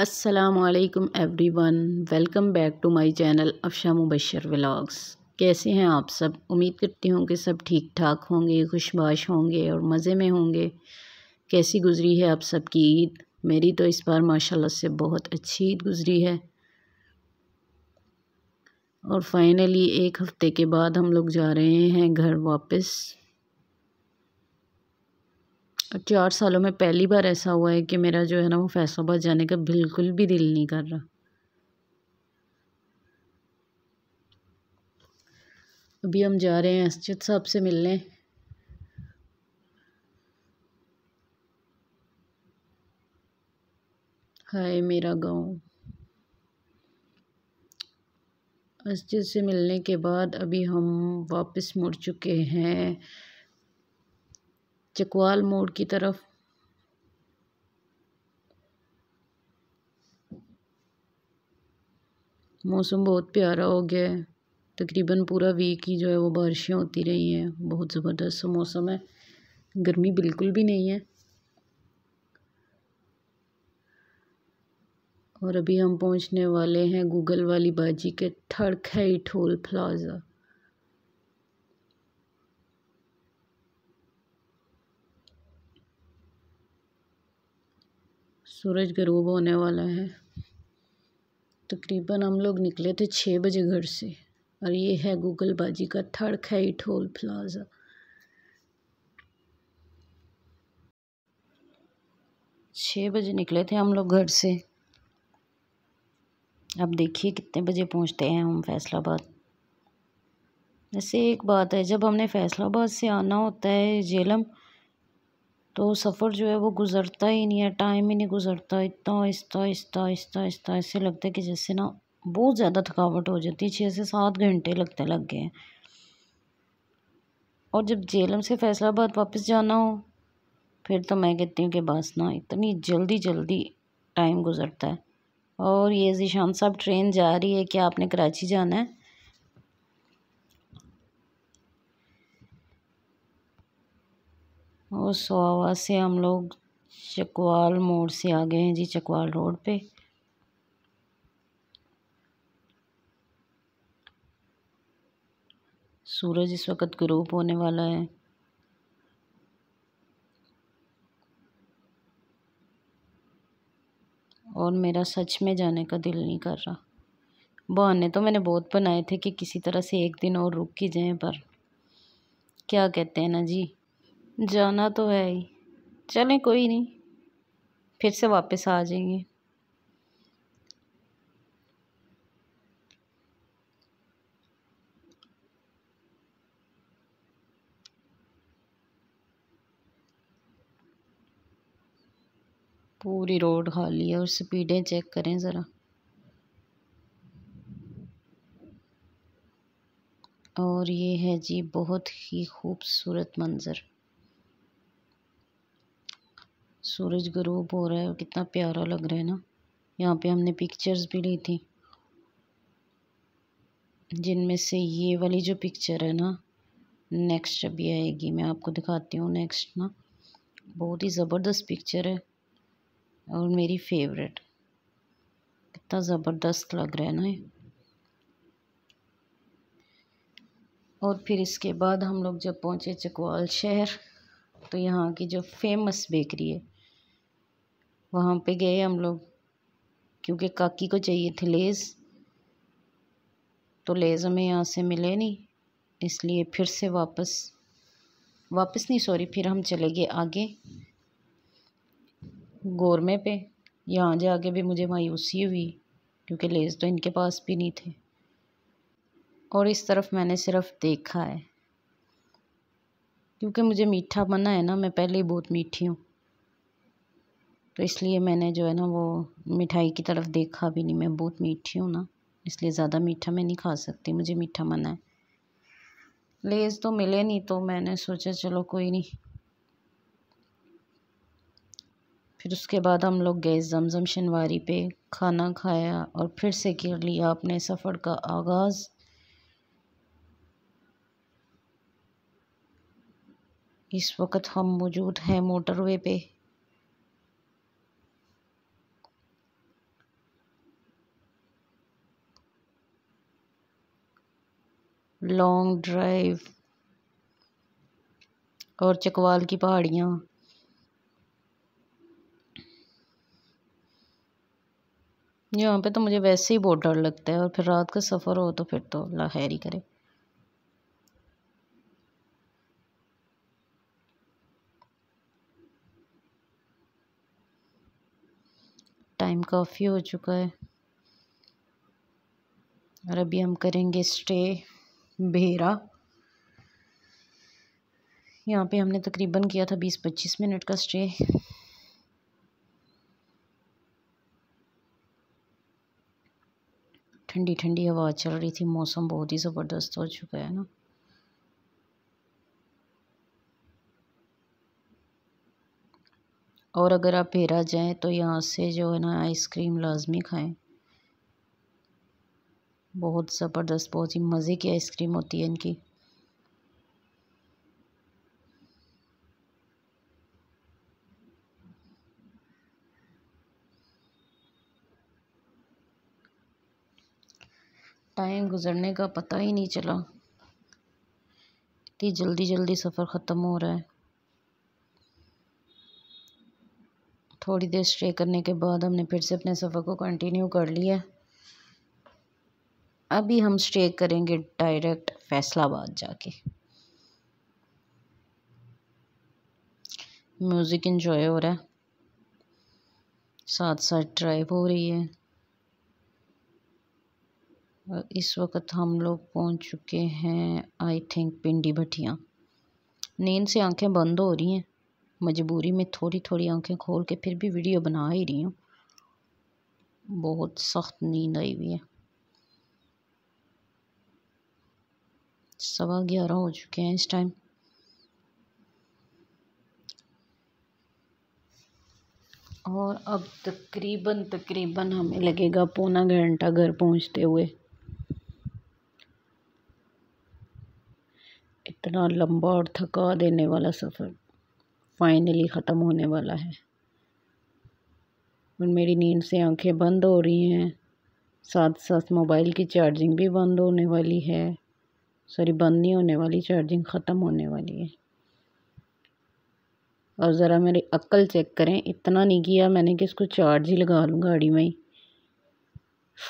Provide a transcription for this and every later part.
असलकम everyone welcome back to my channel Afsha Mubashar vlogs कैसे हैं आप सब उम्मीद करती हूँ कि सब ठीक ठाक होंगे खुशबाश होंगे और मज़े में होंगे कैसी गुजरी है आप सब की ईद मेरी तो इस बार माशाल्लाह से बहुत अच्छी ईद गुजरी है और फाइनली एक हफ़्ते के बाद हम लोग जा रहे हैं घर वापस चार सालों में पहली बार ऐसा हुआ है कि मेरा जो है ना वो फैसलाबाद जाने का बिल्कुल भी दिल नहीं कर रहा अभी हम जा रहे हैं अस्जिद साहब से मिलने हाय मेरा गांव अस्जिद से मिलने के बाद अभी हम वापस मुड़ चुके हैं चकवाल मोड़ की तरफ मौसम बहुत प्यारा हो गया है तकरीबन पूरा वीक ही जो है वो बारिशें होती रही हैं बहुत ज़बरदस्त मौसम है गर्मी बिल्कुल भी नहीं है और अभी हम पहुंचने वाले हैं गूगल वाली बाजी के थड़खई ठोल प्लाज़ा सूरज गरूब होने वाला है तकरीबन हम लोग निकले थे छः बजे घर से और ये है गूगल बाजी का थर्ड खाई ठोल प्लाजा छः बजे निकले थे हम लोग घर से अब देखिए कितने बजे पहुंचते हैं हम फैसलाबाद वैसे एक बात है जब हमने फैसलाबाद से आना होता है झेलम तो सफ़र जो है वो गुज़रता ही नहीं है टाइम ही नहीं गुज़रता इतना आहिस्ता आहिस्ता आहिस्ता आहिस्ता ऐसे लगता है कि जैसे ना बहुत ज़्यादा थकावट हो जाती है छः से सात घंटे लगते लग गए हैं और जब जेलम से फैसलाबाद वापस जाना हो फिर तो मैं कहती हूँ कि बस ना इतनी जल्दी जल्दी टाइम गुज़रता है और ये जीशान साहब ट्रेन जा रही है कि आपने कराची जाना है और सोवा से हम लोग चकवाल मोड़ से आ गए हैं जी चकवाल रोड पे सूरज इस वक्त ग्रूप होने वाला है और मेरा सच में जाने का दिल नहीं कर रहा बहाने तो मैंने बहुत बनाए थे कि किसी तरह से एक दिन और रुक ही जाएं पर क्या कहते हैं ना जी जाना तो है ही चलें कोई नहीं फिर से वापस आ जाएंगे पूरी रोड खाली है और स्पीडें चेक करें ज़रा और ये है जी बहुत ही खूबसूरत मंज़र सूरज गरूब हो रहा है और कितना प्यारा लग रहा है ना यहाँ पे हमने पिक्चर्स भी ली थी जिनमें से ये वाली जो पिक्चर है ना नेक्स्ट अभी आएगी मैं आपको दिखाती हूँ नेक्स्ट ना बहुत ही ज़बरदस्त पिक्चर है और मेरी फेवरेट कितना ज़बरदस्त लग रहा है ना ये और फिर इसके बाद हम लोग जब पहुँचे चकवाल शहर तो यहाँ की जो फेमस बेकरी है वहाँ पे गए हम लोग क्योंकि काकी को चाहिए थे लेस तो लेस हमें यहाँ से मिले नहीं इसलिए फिर से वापस वापस नहीं सॉरी फिर हम चले गए आगे गोरमे पे यहाँ जाके भी मुझे मायूसी हुई क्योंकि लेस तो इनके पास भी नहीं थे और इस तरफ मैंने सिर्फ देखा है क्योंकि मुझे मीठा बना है ना मैं पहले ही बहुत मीठी हूँ तो इसलिए मैंने जो है ना वो मिठाई की तरफ देखा भी नहीं मैं बहुत मीठी हूँ ना इसलिए ज़्यादा मीठा मैं नहीं खा सकती मुझे मीठा मना है लेज तो मिले नहीं तो मैंने सोचा चलो कोई नहीं फिर उसके बाद हम लोग गए जमजम शनवारी पे खाना खाया और फिर से कर लिया अपने सफ़र का आगाज़ इस वक्त हम मौजूद हैं मोटरवे पे लॉन्ग ड्राइव और चकवाल की पहाड़ियाँ यहाँ पे तो मुझे वैसे ही बहुत डर लगता है और फिर रात का सफ़र हो तो फिर तो अल्लाह खैर ही करे टाइम काफ़ी हो चुका है और अभी हम करेंगे स्टे बेहरा यहाँ पे हमने तकरीबन किया था बीस पच्चीस मिनट का स्टे ठंडी ठंडी हवा चल रही थी मौसम बहुत ही ज़बरदस्त हो चुका है ना और अगर आप भेरा जाएं तो यहाँ से जो है ना आइसक्रीम लाजमी खाएं बहुत ज़बरदस्त बहुत ही मज़े की आइसक्रीम होती है इनकी टाइम गुजरने का पता ही नहीं चला इतनी जल्दी जल्दी सफ़र ख़त्म हो रहा है थोड़ी देर स्टे करने के बाद हमने फिर से अपने सफ़र को कंटिन्यू कर लिया अभी हम स्टे करेंगे डायरेक्ट फैसलाबाद जाके म्यूज़िक इन्जॉय हो रहा है साथ साथ ड्राइव हो रही है और इस वक्त हम लोग पहुंच चुके हैं आई थिंक पिंडी भटिया नींद से आंखें बंद हो रही हैं मजबूरी में थोड़ी थोड़ी आंखें खोल के फिर भी वीडियो बना ही रही हूँ बहुत सख्त नींद आई हुई है सवा ग्यारह हो चुके हैं इस टाइम और अब तकरीबन तकरीबन हमें लगेगा पौना घंटा घर पहुंचते हुए इतना लंबा और थका देने वाला सफ़र फाइनली ख़त्म होने वाला है और मेरी नींद से आंखें बंद हो रही हैं साथ साथ मोबाइल की चार्जिंग भी बंद होने वाली है सॉरी बंद नहीं होने वाली चार्जिंग ख़त्म होने वाली है और ज़रा मेरी अक्ल चेक करें इतना नहीं किया मैंने कि इसको चार्ज ही लगा लूँ गाड़ी में ही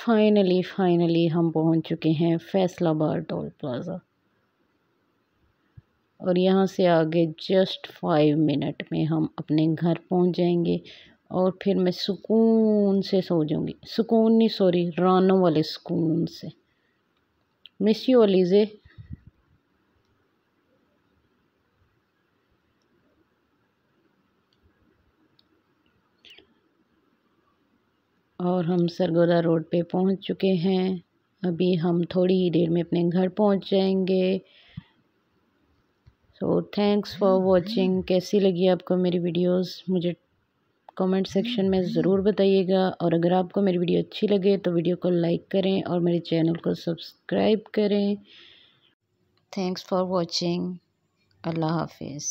फाइनली फाइनली हम पहुंच चुके हैं फैसलाबाद टोल प्लाज़ा और यहाँ से आगे जस्ट फाइव मिनट में हम अपने घर पहुंच जाएंगे और फिर मैं सुकून से सो जाऊँगी सुकून नहीं सॉरी रानों वाले सुकून से मिस यू अलीज़े और हम सरगोदा रोड पे पहुंच चुके हैं अभी हम थोड़ी ही देर में अपने घर पहुंच जाएंगे सो थैंक्स फॉर वॉचिंग कैसी लगी आपको मेरी वीडियोस मुझे कमेंट सेक्शन में हम्म। ज़रूर बताइएगा और अगर आपको मेरी वीडियो अच्छी लगे तो वीडियो को लाइक करें और मेरे चैनल को सब्सक्राइब करें थैंक्स फॉर वॉचिंग अल्लाह हाफिज़